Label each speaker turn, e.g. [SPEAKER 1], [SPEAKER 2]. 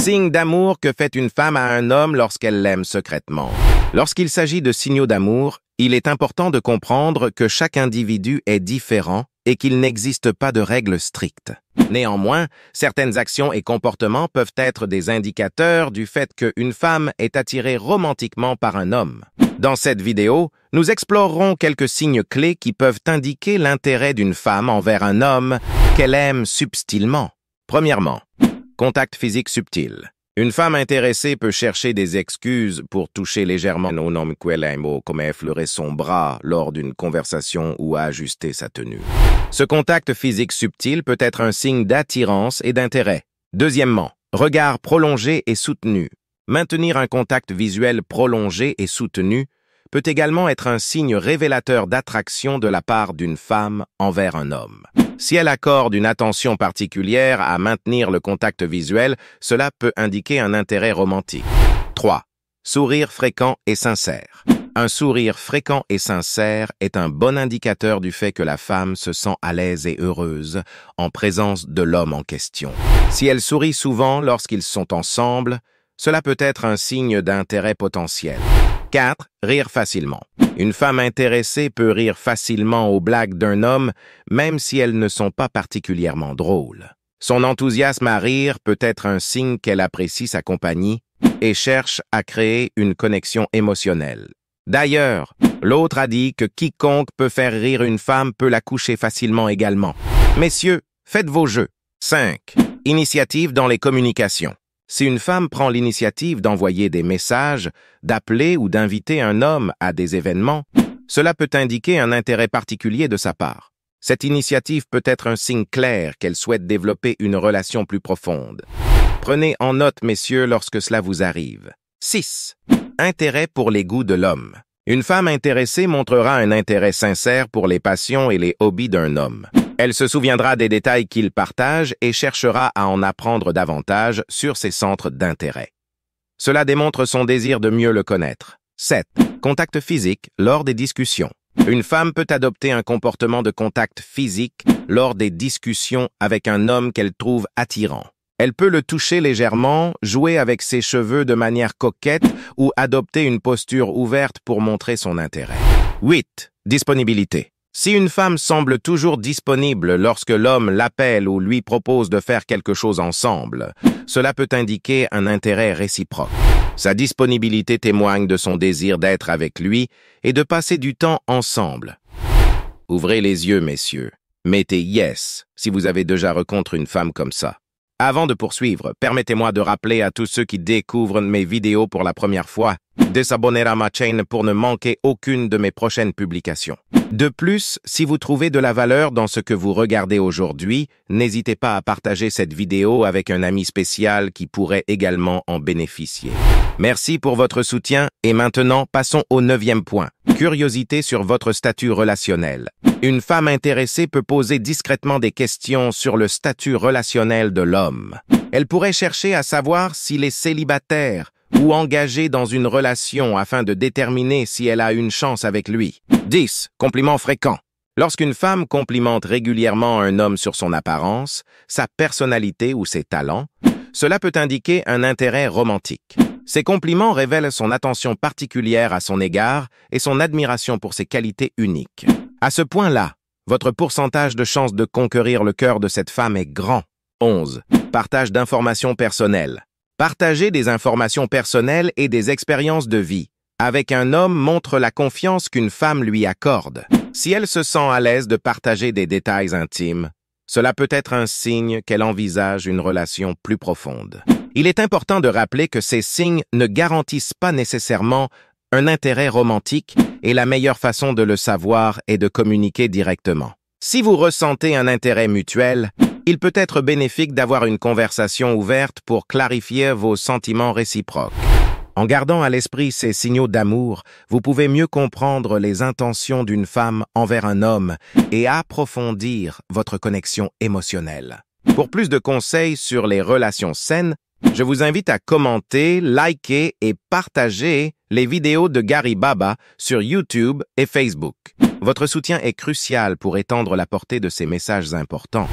[SPEAKER 1] Signe d'amour que fait une femme à un homme lorsqu'elle l'aime secrètement. Lorsqu'il s'agit de signaux d'amour, il est important de comprendre que chaque individu est différent et qu'il n'existe pas de règles strictes. Néanmoins, certaines actions et comportements peuvent être des indicateurs du fait qu'une femme est attirée romantiquement par un homme. Dans cette vidéo, nous explorerons quelques signes clés qui peuvent indiquer l'intérêt d'une femme envers un homme qu'elle aime subtilement. Premièrement, Contact physique subtil. Une femme intéressée peut chercher des excuses pour toucher légèrement un homme ou comme effleurer son bras lors d'une conversation ou à ajuster sa tenue. Ce contact physique subtil peut être un signe d'attirance et d'intérêt. Deuxièmement, regard prolongé et soutenu. Maintenir un contact visuel prolongé et soutenu peut également être un signe révélateur d'attraction de la part d'une femme envers un homme. Si elle accorde une attention particulière à maintenir le contact visuel, cela peut indiquer un intérêt romantique. 3. Sourire fréquent et sincère. Un sourire fréquent et sincère est un bon indicateur du fait que la femme se sent à l'aise et heureuse en présence de l'homme en question. Si elle sourit souvent lorsqu'ils sont ensemble, cela peut être un signe d'intérêt potentiel. 4. Rire facilement. Une femme intéressée peut rire facilement aux blagues d'un homme, même si elles ne sont pas particulièrement drôles. Son enthousiasme à rire peut être un signe qu'elle apprécie sa compagnie et cherche à créer une connexion émotionnelle. D'ailleurs, l'autre a dit que quiconque peut faire rire une femme peut la coucher facilement également. Messieurs, faites vos jeux. 5. Initiative dans les communications. Si une femme prend l'initiative d'envoyer des messages, d'appeler ou d'inviter un homme à des événements, cela peut indiquer un intérêt particulier de sa part. Cette initiative peut être un signe clair qu'elle souhaite développer une relation plus profonde. Prenez en note, messieurs, lorsque cela vous arrive. 6. Intérêt pour les goûts de l'homme. Une femme intéressée montrera un intérêt sincère pour les passions et les hobbies d'un homme. Elle se souviendra des détails qu'il partage et cherchera à en apprendre davantage sur ses centres d'intérêt. Cela démontre son désir de mieux le connaître. 7. Contact physique lors des discussions. Une femme peut adopter un comportement de contact physique lors des discussions avec un homme qu'elle trouve attirant. Elle peut le toucher légèrement, jouer avec ses cheveux de manière coquette ou adopter une posture ouverte pour montrer son intérêt. 8. Disponibilité. Si une femme semble toujours disponible lorsque l'homme l'appelle ou lui propose de faire quelque chose ensemble, cela peut indiquer un intérêt réciproque. Sa disponibilité témoigne de son désir d'être avec lui et de passer du temps ensemble. Ouvrez les yeux, messieurs. Mettez yes si vous avez déjà rencontré une femme comme ça. Avant de poursuivre, permettez-moi de rappeler à tous ceux qui découvrent mes vidéos pour la première fois, s'abonner à ma chaîne pour ne manquer aucune de mes prochaines publications. De plus, si vous trouvez de la valeur dans ce que vous regardez aujourd'hui, n'hésitez pas à partager cette vidéo avec un ami spécial qui pourrait également en bénéficier. Merci pour votre soutien et maintenant passons au neuvième point. Curiosité sur votre statut relationnel. Une femme intéressée peut poser discrètement des questions sur le statut relationnel de l'homme. Elle pourrait chercher à savoir s'il est célibataire, ou engagée dans une relation afin de déterminer si elle a une chance avec lui. 10. Compliments fréquents. Lorsqu'une femme complimente régulièrement un homme sur son apparence, sa personnalité ou ses talents, cela peut indiquer un intérêt romantique. Ces compliments révèlent son attention particulière à son égard et son admiration pour ses qualités uniques. À ce point-là, votre pourcentage de chance de conquérir le cœur de cette femme est grand. 11. Partage d'informations personnelles. Partager des informations personnelles et des expériences de vie avec un homme montre la confiance qu'une femme lui accorde. Si elle se sent à l'aise de partager des détails intimes, cela peut être un signe qu'elle envisage une relation plus profonde. Il est important de rappeler que ces signes ne garantissent pas nécessairement un intérêt romantique et la meilleure façon de le savoir est de communiquer directement. Si vous ressentez un intérêt mutuel, il peut être bénéfique d'avoir une conversation ouverte pour clarifier vos sentiments réciproques. En gardant à l'esprit ces signaux d'amour, vous pouvez mieux comprendre les intentions d'une femme envers un homme et approfondir votre connexion émotionnelle. Pour plus de conseils sur les relations saines, je vous invite à commenter, liker et partager les vidéos de Gary Baba sur YouTube et Facebook. Votre soutien est crucial pour étendre la portée de ces messages importants.